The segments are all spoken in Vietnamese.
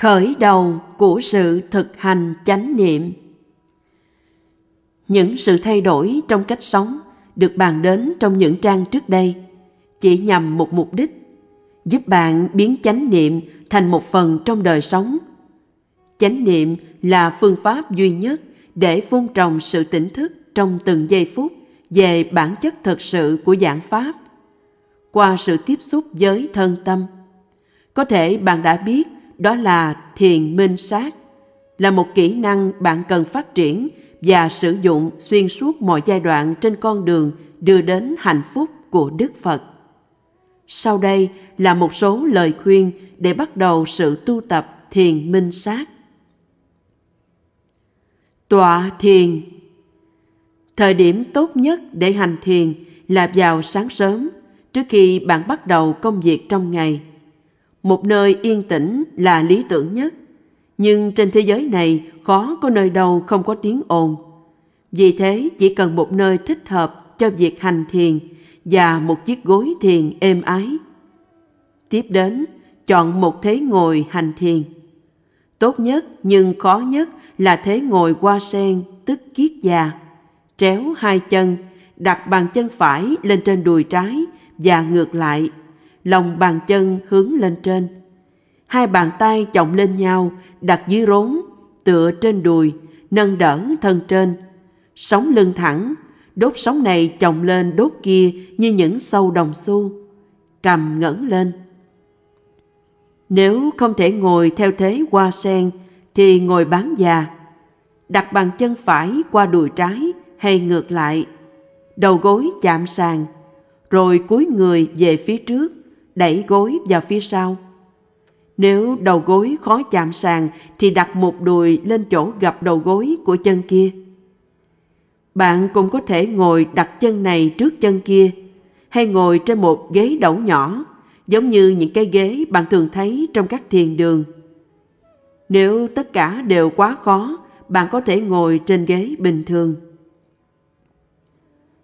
khởi đầu của sự thực hành chánh niệm những sự thay đổi trong cách sống được bàn đến trong những trang trước đây chỉ nhằm một mục đích giúp bạn biến chánh niệm thành một phần trong đời sống chánh niệm là phương pháp duy nhất để phun trồng sự tỉnh thức trong từng giây phút về bản chất thật sự của giảng pháp qua sự tiếp xúc với thân tâm có thể bạn đã biết đó là thiền minh sát, là một kỹ năng bạn cần phát triển và sử dụng xuyên suốt mọi giai đoạn trên con đường đưa đến hạnh phúc của Đức Phật. Sau đây là một số lời khuyên để bắt đầu sự tu tập thiền minh sát. Tọa thiền Thời điểm tốt nhất để hành thiền là vào sáng sớm, trước khi bạn bắt đầu công việc trong ngày – một nơi yên tĩnh là lý tưởng nhất nhưng trên thế giới này khó có nơi đâu không có tiếng ồn vì thế chỉ cần một nơi thích hợp cho việc hành thiền và một chiếc gối thiền êm ái tiếp đến chọn một thế ngồi hành thiền tốt nhất nhưng khó nhất là thế ngồi qua sen tức kiết già tréo hai chân đặt bàn chân phải lên trên đùi trái và ngược lại lòng bàn chân hướng lên trên. Hai bàn tay chồng lên nhau, đặt dưới rốn, tựa trên đùi, nâng đỡ thân trên. Sống lưng thẳng, đốt sống này chồng lên đốt kia như những sâu đồng xu. Cầm ngẩng lên. Nếu không thể ngồi theo thế hoa sen thì ngồi bán già. Đặt bàn chân phải qua đùi trái hay ngược lại. Đầu gối chạm sàn, rồi cúi người về phía trước, đẩy gối vào phía sau. Nếu đầu gối khó chạm sàn thì đặt một đùi lên chỗ gặp đầu gối của chân kia. Bạn cũng có thể ngồi đặt chân này trước chân kia hay ngồi trên một ghế đẩu nhỏ giống như những cái ghế bạn thường thấy trong các thiền đường. Nếu tất cả đều quá khó, bạn có thể ngồi trên ghế bình thường.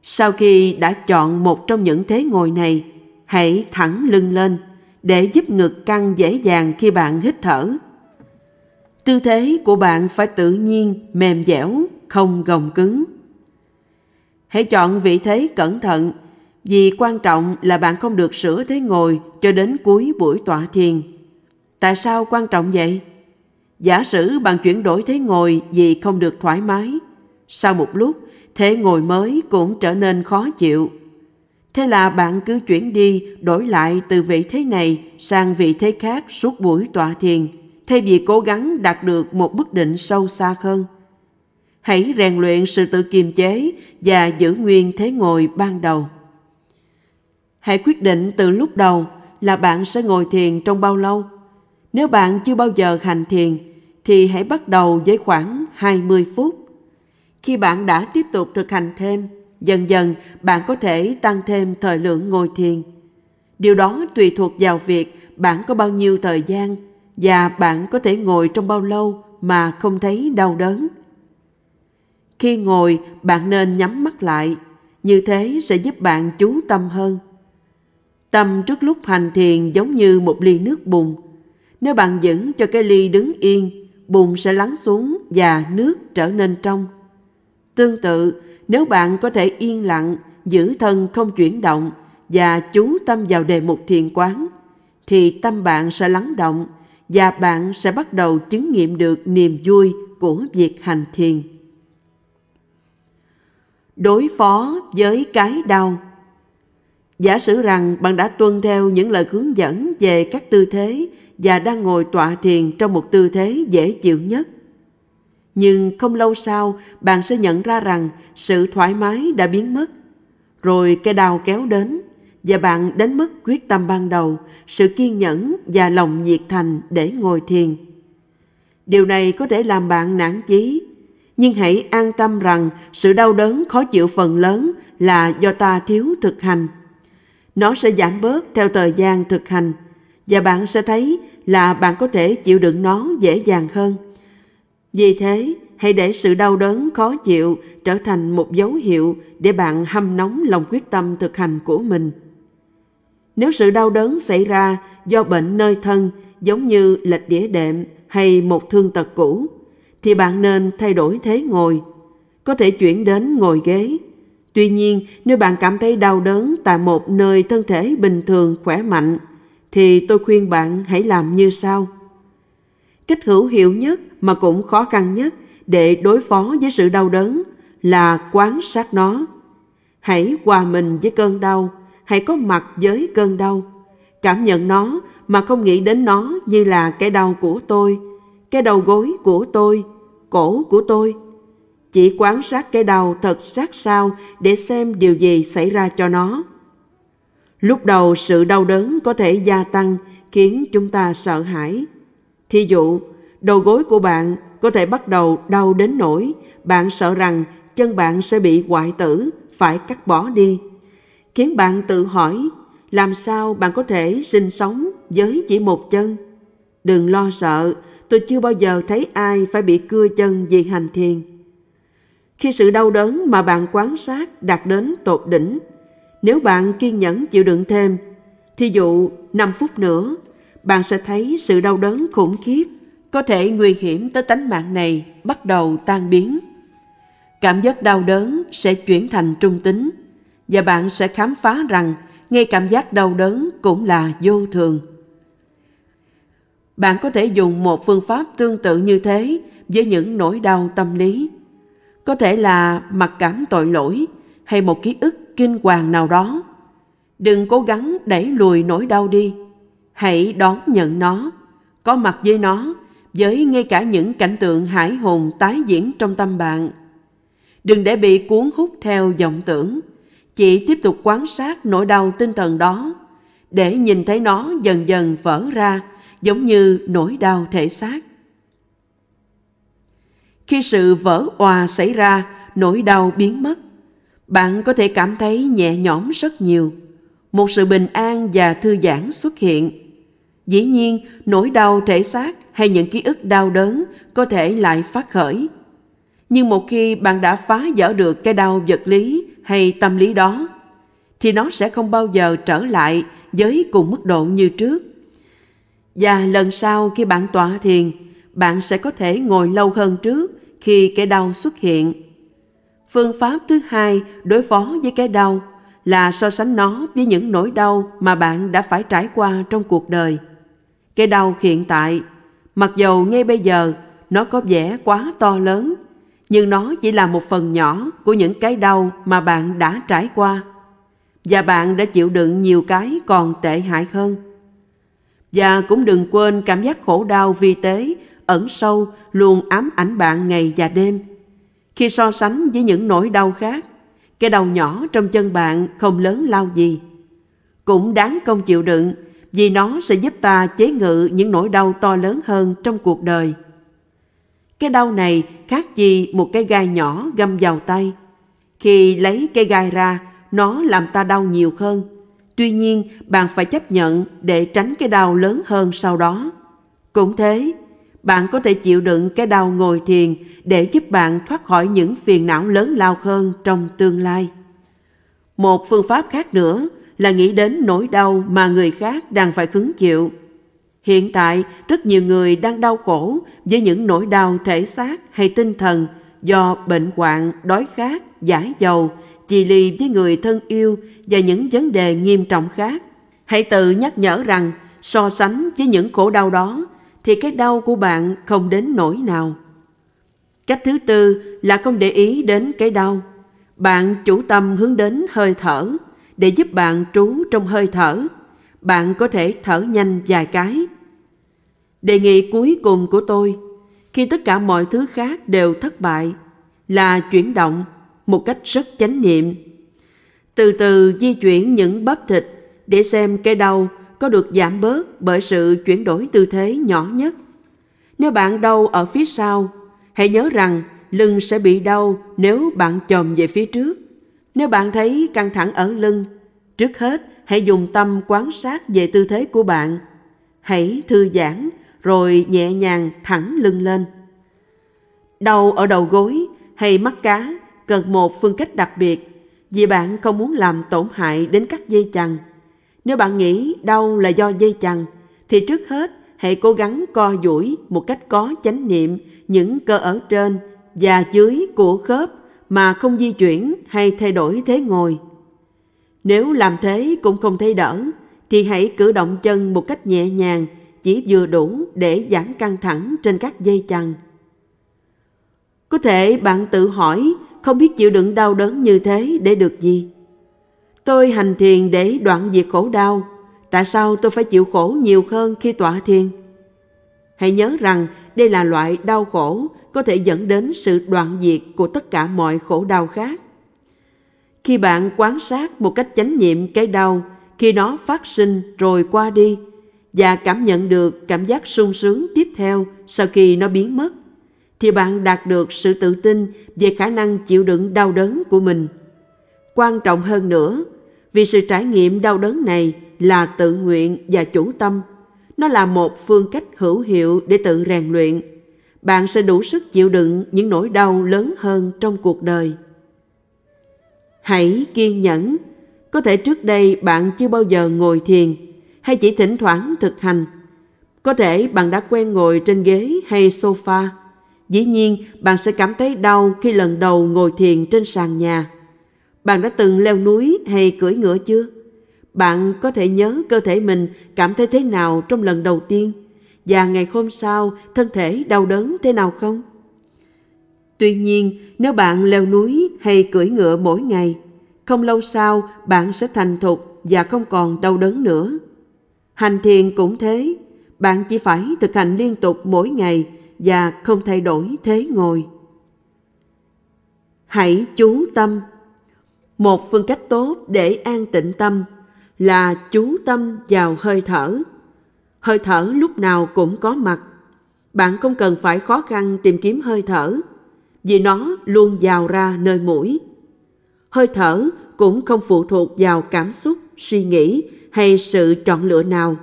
Sau khi đã chọn một trong những thế ngồi này, Hãy thẳng lưng lên để giúp ngực căng dễ dàng khi bạn hít thở. Tư thế của bạn phải tự nhiên, mềm dẻo, không gồng cứng. Hãy chọn vị thế cẩn thận vì quan trọng là bạn không được sửa thế ngồi cho đến cuối buổi tọa thiền. Tại sao quan trọng vậy? Giả sử bạn chuyển đổi thế ngồi vì không được thoải mái, sau một lúc thế ngồi mới cũng trở nên khó chịu Thế là bạn cứ chuyển đi, đổi lại từ vị thế này sang vị thế khác suốt buổi tọa thiền, thay vì cố gắng đạt được một bước định sâu xa hơn. Hãy rèn luyện sự tự kiềm chế và giữ nguyên thế ngồi ban đầu. Hãy quyết định từ lúc đầu là bạn sẽ ngồi thiền trong bao lâu. Nếu bạn chưa bao giờ hành thiền, thì hãy bắt đầu với khoảng 20 phút. Khi bạn đã tiếp tục thực hành thêm, Dần dần, bạn có thể tăng thêm thời lượng ngồi thiền. Điều đó tùy thuộc vào việc bạn có bao nhiêu thời gian và bạn có thể ngồi trong bao lâu mà không thấy đau đớn. Khi ngồi, bạn nên nhắm mắt lại, như thế sẽ giúp bạn chú tâm hơn. Tâm trước lúc hành thiền giống như một ly nước bùn. Nếu bạn giữ cho cái ly đứng yên, bùn sẽ lắng xuống và nước trở nên trong. Tương tự, nếu bạn có thể yên lặng, giữ thân không chuyển động và chú tâm vào đề mục thiền quán, thì tâm bạn sẽ lắng động và bạn sẽ bắt đầu chứng nghiệm được niềm vui của việc hành thiền. Đối phó với cái đau Giả sử rằng bạn đã tuân theo những lời hướng dẫn về các tư thế và đang ngồi tọa thiền trong một tư thế dễ chịu nhất – nhưng không lâu sau bạn sẽ nhận ra rằng sự thoải mái đã biến mất rồi cái đau kéo đến và bạn đánh mất quyết tâm ban đầu sự kiên nhẫn và lòng nhiệt thành để ngồi thiền điều này có thể làm bạn nản chí nhưng hãy an tâm rằng sự đau đớn khó chịu phần lớn là do ta thiếu thực hành nó sẽ giảm bớt theo thời gian thực hành và bạn sẽ thấy là bạn có thể chịu đựng nó dễ dàng hơn vì thế, hãy để sự đau đớn khó chịu trở thành một dấu hiệu để bạn hâm nóng lòng quyết tâm thực hành của mình. Nếu sự đau đớn xảy ra do bệnh nơi thân giống như lệch đĩa đệm hay một thương tật cũ, thì bạn nên thay đổi thế ngồi, có thể chuyển đến ngồi ghế. Tuy nhiên, nếu bạn cảm thấy đau đớn tại một nơi thân thể bình thường khỏe mạnh, thì tôi khuyên bạn hãy làm như sau. Cách hữu hiệu nhất mà cũng khó khăn nhất để đối phó với sự đau đớn là quán sát nó. Hãy hòa mình với cơn đau, hãy có mặt với cơn đau, cảm nhận nó mà không nghĩ đến nó như là cái đau của tôi, cái đầu gối của tôi, cổ của tôi. Chỉ quan sát cái đau thật sát sao để xem điều gì xảy ra cho nó. Lúc đầu sự đau đớn có thể gia tăng khiến chúng ta sợ hãi. Thí dụ, Đầu gối của bạn có thể bắt đầu đau đến nỗi bạn sợ rằng chân bạn sẽ bị hoại tử, phải cắt bỏ đi. Khiến bạn tự hỏi, làm sao bạn có thể sinh sống với chỉ một chân? Đừng lo sợ, tôi chưa bao giờ thấy ai phải bị cưa chân vì hành thiền. Khi sự đau đớn mà bạn quan sát đạt đến tột đỉnh, nếu bạn kiên nhẫn chịu đựng thêm, thí dụ 5 phút nữa, bạn sẽ thấy sự đau đớn khủng khiếp có thể nguy hiểm tới tánh mạng này bắt đầu tan biến. Cảm giác đau đớn sẽ chuyển thành trung tính và bạn sẽ khám phá rằng ngay cảm giác đau đớn cũng là vô thường. Bạn có thể dùng một phương pháp tương tự như thế với những nỗi đau tâm lý. Có thể là mặc cảm tội lỗi hay một ký ức kinh hoàng nào đó. Đừng cố gắng đẩy lùi nỗi đau đi. Hãy đón nhận nó, có mặt với nó với ngay cả những cảnh tượng hải hồn tái diễn trong tâm bạn. Đừng để bị cuốn hút theo vọng tưởng, chỉ tiếp tục quan sát nỗi đau tinh thần đó để nhìn thấy nó dần dần vỡ ra giống như nỗi đau thể xác. Khi sự vỡ òa xảy ra, nỗi đau biến mất. Bạn có thể cảm thấy nhẹ nhõm rất nhiều. Một sự bình an và thư giãn xuất hiện. Dĩ nhiên, nỗi đau thể xác hay những ký ức đau đớn có thể lại phát khởi. Nhưng một khi bạn đã phá vỡ được cái đau vật lý hay tâm lý đó, thì nó sẽ không bao giờ trở lại với cùng mức độ như trước. Và lần sau khi bạn tọa thiền, bạn sẽ có thể ngồi lâu hơn trước khi cái đau xuất hiện. Phương pháp thứ hai đối phó với cái đau là so sánh nó với những nỗi đau mà bạn đã phải trải qua trong cuộc đời. Cái đau hiện tại Mặc dầu ngay bây giờ nó có vẻ quá to lớn, nhưng nó chỉ là một phần nhỏ của những cái đau mà bạn đã trải qua. Và bạn đã chịu đựng nhiều cái còn tệ hại hơn. Và cũng đừng quên cảm giác khổ đau vi tế, ẩn sâu luôn ám ảnh bạn ngày và đêm. Khi so sánh với những nỗi đau khác, cái đau nhỏ trong chân bạn không lớn lao gì. Cũng đáng công chịu đựng vì nó sẽ giúp ta chế ngự những nỗi đau to lớn hơn trong cuộc đời. Cái đau này khác gì một cái gai nhỏ găm vào tay. Khi lấy cái gai ra, nó làm ta đau nhiều hơn. Tuy nhiên, bạn phải chấp nhận để tránh cái đau lớn hơn sau đó. Cũng thế, bạn có thể chịu đựng cái đau ngồi thiền để giúp bạn thoát khỏi những phiền não lớn lao hơn trong tương lai. Một phương pháp khác nữa là nghĩ đến nỗi đau mà người khác đang phải hứng chịu. Hiện tại, rất nhiều người đang đau khổ với những nỗi đau thể xác hay tinh thần do bệnh hoạn, đói khát, giải dầu, chì lì với người thân yêu và những vấn đề nghiêm trọng khác. Hãy tự nhắc nhở rằng, so sánh với những khổ đau đó, thì cái đau của bạn không đến nỗi nào. Cách thứ tư là không để ý đến cái đau. Bạn chủ tâm hướng đến hơi thở, để giúp bạn trú trong hơi thở. Bạn có thể thở nhanh vài cái. Đề nghị cuối cùng của tôi, khi tất cả mọi thứ khác đều thất bại, là chuyển động một cách rất chánh niệm. Từ từ di chuyển những bắp thịt để xem cái đau có được giảm bớt bởi sự chuyển đổi tư thế nhỏ nhất. Nếu bạn đau ở phía sau, hãy nhớ rằng lưng sẽ bị đau nếu bạn chồm về phía trước. Nếu bạn thấy căng thẳng ở lưng, trước hết hãy dùng tâm quan sát về tư thế của bạn. Hãy thư giãn rồi nhẹ nhàng thẳng lưng lên. Đầu ở đầu gối hay mắt cá cần một phương cách đặc biệt vì bạn không muốn làm tổn hại đến các dây chằng. Nếu bạn nghĩ đau là do dây chằng, thì trước hết hãy cố gắng co duỗi một cách có chánh niệm những cơ ở trên và dưới của khớp mà không di chuyển hay thay đổi thế ngồi. Nếu làm thế cũng không thấy đỡ, thì hãy cử động chân một cách nhẹ nhàng, chỉ vừa đủ để giảm căng thẳng trên các dây chằng. Có thể bạn tự hỏi không biết chịu đựng đau đớn như thế để được gì. Tôi hành thiền để đoạn diệt khổ đau, tại sao tôi phải chịu khổ nhiều hơn khi tọa thiền? Hãy nhớ rằng đây là loại đau khổ có thể dẫn đến sự đoạn diệt của tất cả mọi khổ đau khác. Khi bạn quan sát một cách chánh niệm cái đau khi nó phát sinh rồi qua đi và cảm nhận được cảm giác sung sướng tiếp theo sau khi nó biến mất, thì bạn đạt được sự tự tin về khả năng chịu đựng đau đớn của mình. Quan trọng hơn nữa, vì sự trải nghiệm đau đớn này là tự nguyện và chủ tâm – nó là một phương cách hữu hiệu để tự rèn luyện bạn sẽ đủ sức chịu đựng những nỗi đau lớn hơn trong cuộc đời hãy kiên nhẫn có thể trước đây bạn chưa bao giờ ngồi thiền hay chỉ thỉnh thoảng thực hành có thể bạn đã quen ngồi trên ghế hay sofa dĩ nhiên bạn sẽ cảm thấy đau khi lần đầu ngồi thiền trên sàn nhà bạn đã từng leo núi hay cưỡi ngựa chưa bạn có thể nhớ cơ thể mình cảm thấy thế nào trong lần đầu tiên và ngày hôm sau thân thể đau đớn thế nào không? Tuy nhiên, nếu bạn leo núi hay cưỡi ngựa mỗi ngày, không lâu sau bạn sẽ thành thục và không còn đau đớn nữa. Hành thiền cũng thế, bạn chỉ phải thực hành liên tục mỗi ngày và không thay đổi thế ngồi. Hãy chú tâm. Một phương cách tốt để an tịnh tâm là chú tâm vào hơi thở hơi thở lúc nào cũng có mặt bạn không cần phải khó khăn tìm kiếm hơi thở vì nó luôn vào ra nơi mũi hơi thở cũng không phụ thuộc vào cảm xúc suy nghĩ hay sự chọn lựa nào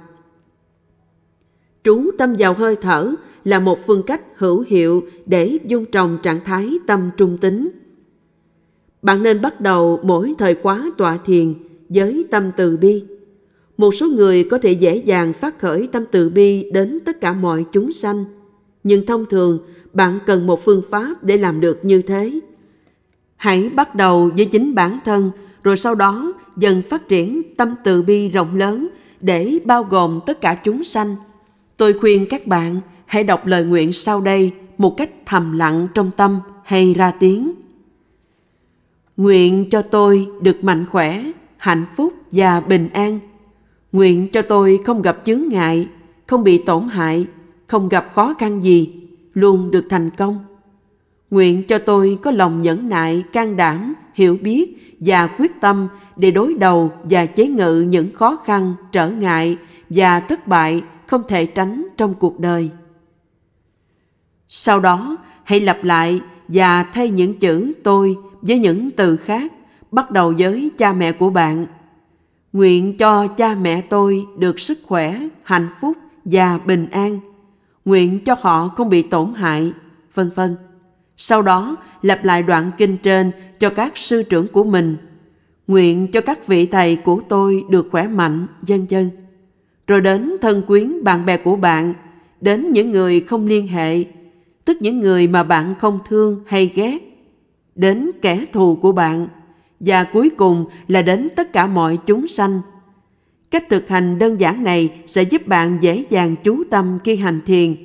trú tâm vào hơi thở là một phương cách hữu hiệu để dung trồng trạng thái tâm trung tính bạn nên bắt đầu mỗi thời khóa tọa thiền với tâm từ bi một số người có thể dễ dàng phát khởi tâm từ bi đến tất cả mọi chúng sanh nhưng thông thường bạn cần một phương pháp để làm được như thế hãy bắt đầu với chính bản thân rồi sau đó dần phát triển tâm từ bi rộng lớn để bao gồm tất cả chúng sanh tôi khuyên các bạn hãy đọc lời nguyện sau đây một cách thầm lặng trong tâm hay ra tiếng nguyện cho tôi được mạnh khỏe hạnh phúc và bình an. Nguyện cho tôi không gặp chướng ngại, không bị tổn hại, không gặp khó khăn gì, luôn được thành công. Nguyện cho tôi có lòng nhẫn nại, can đảm, hiểu biết và quyết tâm để đối đầu và chế ngự những khó khăn, trở ngại và thất bại không thể tránh trong cuộc đời. Sau đó, hãy lặp lại và thay những chữ tôi với những từ khác bắt đầu với cha mẹ của bạn. Nguyện cho cha mẹ tôi được sức khỏe, hạnh phúc và bình an. Nguyện cho họ không bị tổn hại, vân vân. Sau đó, lặp lại đoạn kinh trên cho các sư trưởng của mình. Nguyện cho các vị thầy của tôi được khỏe mạnh, dân dân Rồi đến thân quyến bạn bè của bạn, đến những người không liên hệ, tức những người mà bạn không thương hay ghét, đến kẻ thù của bạn – và cuối cùng là đến tất cả mọi chúng sanh. Cách thực hành đơn giản này sẽ giúp bạn dễ dàng chú tâm khi hành thiền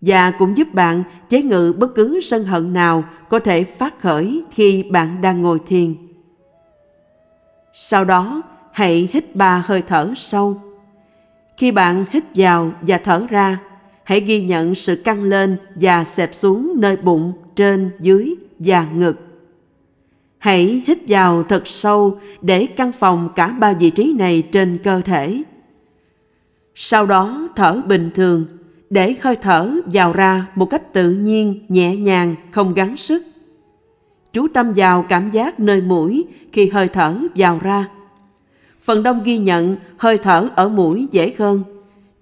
và cũng giúp bạn chế ngự bất cứ sân hận nào có thể phát khởi khi bạn đang ngồi thiền. Sau đó, hãy hít ba hơi thở sâu. Khi bạn hít vào và thở ra, hãy ghi nhận sự căng lên và xẹp xuống nơi bụng, trên, dưới và ngực Hãy hít vào thật sâu để căn phòng cả ba vị trí này trên cơ thể. Sau đó thở bình thường để hơi thở vào ra một cách tự nhiên, nhẹ nhàng, không gắng sức. Chú tâm vào cảm giác nơi mũi khi hơi thở vào ra. Phần đông ghi nhận hơi thở ở mũi dễ hơn.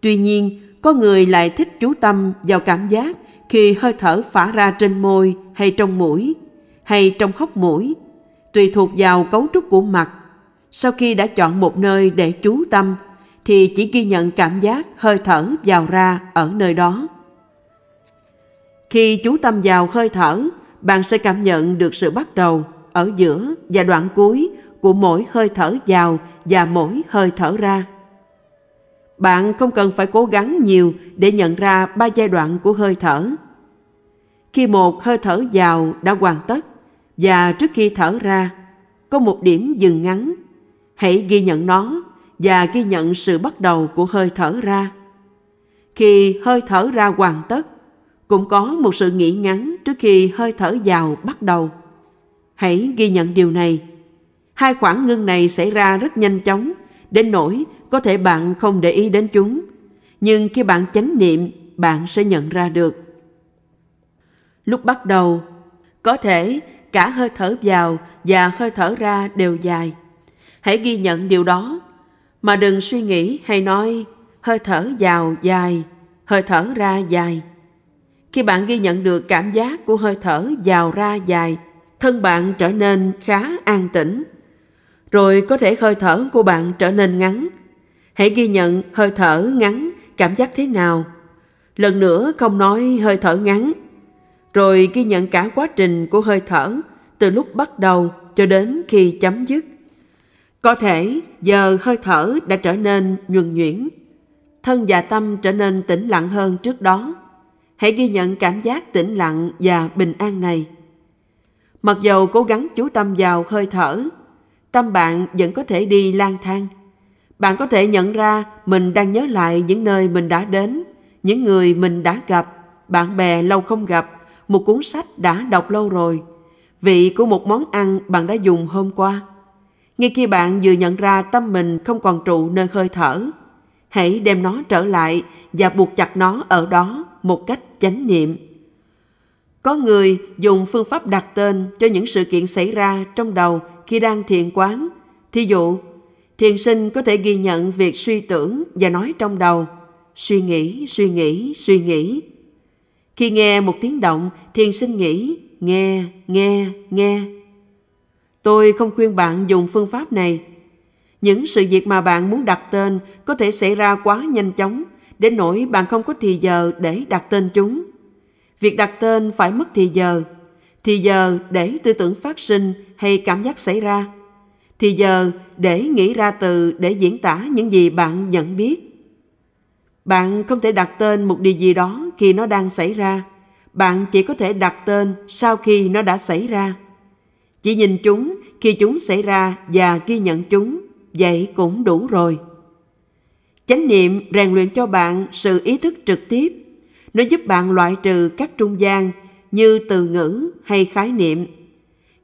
Tuy nhiên, có người lại thích chú tâm vào cảm giác khi hơi thở phả ra trên môi hay trong mũi hay trong hốc mũi tùy thuộc vào cấu trúc của mặt. Sau khi đã chọn một nơi để chú tâm, thì chỉ ghi nhận cảm giác hơi thở vào ra ở nơi đó. Khi chú tâm vào hơi thở, bạn sẽ cảm nhận được sự bắt đầu, ở giữa và đoạn cuối của mỗi hơi thở vào và mỗi hơi thở ra. Bạn không cần phải cố gắng nhiều để nhận ra ba giai đoạn của hơi thở. Khi một hơi thở vào đã hoàn tất, và trước khi thở ra có một điểm dừng ngắn hãy ghi nhận nó và ghi nhận sự bắt đầu của hơi thở ra khi hơi thở ra hoàn tất cũng có một sự nghỉ ngắn trước khi hơi thở vào bắt đầu hãy ghi nhận điều này hai khoảng ngưng này xảy ra rất nhanh chóng đến nỗi có thể bạn không để ý đến chúng nhưng khi bạn chánh niệm bạn sẽ nhận ra được lúc bắt đầu có thể cả hơi thở vào và hơi thở ra đều dài. Hãy ghi nhận điều đó, mà đừng suy nghĩ hay nói hơi thở vào dài, hơi thở ra dài. Khi bạn ghi nhận được cảm giác của hơi thở vào ra dài, thân bạn trở nên khá an tĩnh. Rồi có thể hơi thở của bạn trở nên ngắn. Hãy ghi nhận hơi thở ngắn cảm giác thế nào. Lần nữa không nói hơi thở ngắn rồi ghi nhận cả quá trình của hơi thở từ lúc bắt đầu cho đến khi chấm dứt. Có thể giờ hơi thở đã trở nên nhuần nhuyễn, thân và tâm trở nên tĩnh lặng hơn trước đó. Hãy ghi nhận cảm giác tĩnh lặng và bình an này. Mặc dầu cố gắng chú tâm vào hơi thở, tâm bạn vẫn có thể đi lang thang. Bạn có thể nhận ra mình đang nhớ lại những nơi mình đã đến, những người mình đã gặp, bạn bè lâu không gặp một cuốn sách đã đọc lâu rồi, vị của một món ăn bạn đã dùng hôm qua. Ngay khi bạn vừa nhận ra tâm mình không còn trụ nơi hơi thở, hãy đem nó trở lại và buộc chặt nó ở đó một cách chánh niệm. Có người dùng phương pháp đặt tên cho những sự kiện xảy ra trong đầu khi đang thiền quán. Thí dụ, thiền sinh có thể ghi nhận việc suy tưởng và nói trong đầu, suy nghĩ, suy nghĩ, suy nghĩ khi nghe một tiếng động, thiền sinh nghĩ, nghe, nghe, nghe. Tôi không khuyên bạn dùng phương pháp này. Những sự việc mà bạn muốn đặt tên có thể xảy ra quá nhanh chóng, đến nỗi bạn không có thì giờ để đặt tên chúng. Việc đặt tên phải mất thì giờ, thì giờ để tư tưởng phát sinh hay cảm giác xảy ra, thì giờ để nghĩ ra từ để diễn tả những gì bạn nhận biết bạn không thể đặt tên một điều gì đó khi nó đang xảy ra. Bạn chỉ có thể đặt tên sau khi nó đã xảy ra. Chỉ nhìn chúng khi chúng xảy ra và ghi nhận chúng, vậy cũng đủ rồi. Chánh niệm rèn luyện cho bạn sự ý thức trực tiếp. Nó giúp bạn loại trừ các trung gian như từ ngữ hay khái niệm.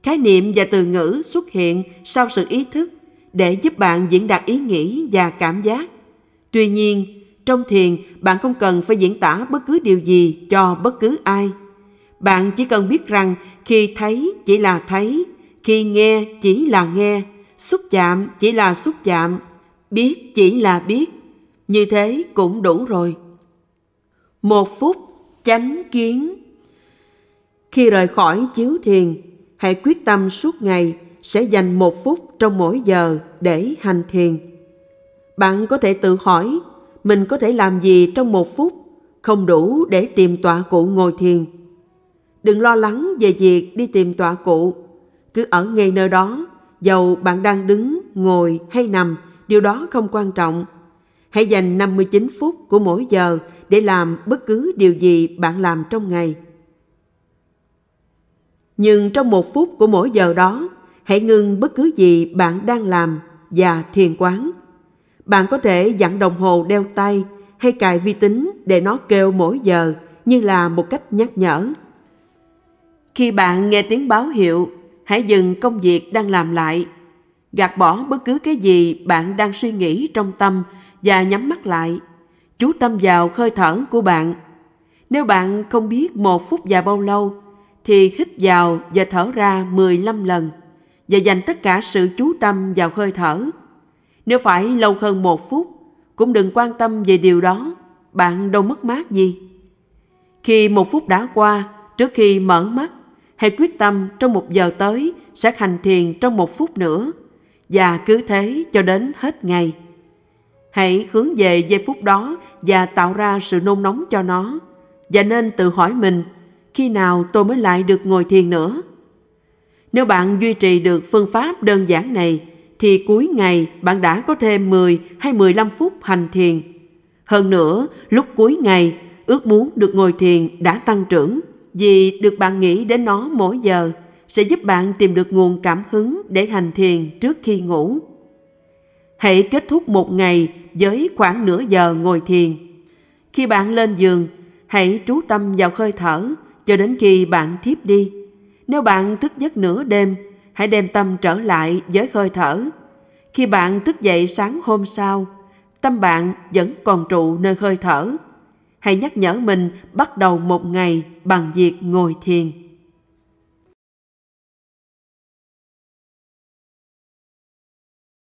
Khái niệm và từ ngữ xuất hiện sau sự ý thức để giúp bạn diễn đạt ý nghĩ và cảm giác. Tuy nhiên, trong thiền, bạn không cần phải diễn tả bất cứ điều gì cho bất cứ ai. Bạn chỉ cần biết rằng khi thấy chỉ là thấy, khi nghe chỉ là nghe, xúc chạm chỉ là xúc chạm, biết chỉ là biết. Như thế cũng đủ rồi. Một phút chánh kiến Khi rời khỏi chiếu thiền, hãy quyết tâm suốt ngày sẽ dành một phút trong mỗi giờ để hành thiền. Bạn có thể tự hỏi mình có thể làm gì trong một phút không đủ để tìm tọa cụ ngồi thiền. Đừng lo lắng về việc đi tìm tọa cụ. Cứ ở ngay nơi đó, dầu bạn đang đứng, ngồi hay nằm, điều đó không quan trọng. Hãy dành 59 phút của mỗi giờ để làm bất cứ điều gì bạn làm trong ngày. Nhưng trong một phút của mỗi giờ đó, hãy ngừng bất cứ gì bạn đang làm và thiền quán bạn có thể dặn đồng hồ đeo tay hay cài vi tính để nó kêu mỗi giờ như là một cách nhắc nhở. Khi bạn nghe tiếng báo hiệu, hãy dừng công việc đang làm lại, gạt bỏ bất cứ cái gì bạn đang suy nghĩ trong tâm và nhắm mắt lại, chú tâm vào hơi thở của bạn. Nếu bạn không biết một phút và bao lâu, thì hít vào và thở ra 15 lần và dành tất cả sự chú tâm vào hơi thở nếu phải lâu hơn một phút, cũng đừng quan tâm về điều đó, bạn đâu mất mát gì. Khi một phút đã qua, trước khi mở mắt, hãy quyết tâm trong một giờ tới sẽ hành thiền trong một phút nữa và cứ thế cho đến hết ngày. Hãy hướng về giây phút đó và tạo ra sự nôn nóng cho nó và nên tự hỏi mình khi nào tôi mới lại được ngồi thiền nữa. Nếu bạn duy trì được phương pháp đơn giản này thì cuối ngày bạn đã có thêm 10 hay 15 phút hành thiền. Hơn nữa, lúc cuối ngày, ước muốn được ngồi thiền đã tăng trưởng vì được bạn nghĩ đến nó mỗi giờ sẽ giúp bạn tìm được nguồn cảm hứng để hành thiền trước khi ngủ. Hãy kết thúc một ngày với khoảng nửa giờ ngồi thiền. Khi bạn lên giường, hãy trú tâm vào hơi thở cho đến khi bạn thiếp đi. Nếu bạn thức giấc nửa đêm hãy đem tâm trở lại với hơi thở. Khi bạn thức dậy sáng hôm sau, tâm bạn vẫn còn trụ nơi hơi thở. Hãy nhắc nhở mình bắt đầu một ngày bằng việc ngồi thiền.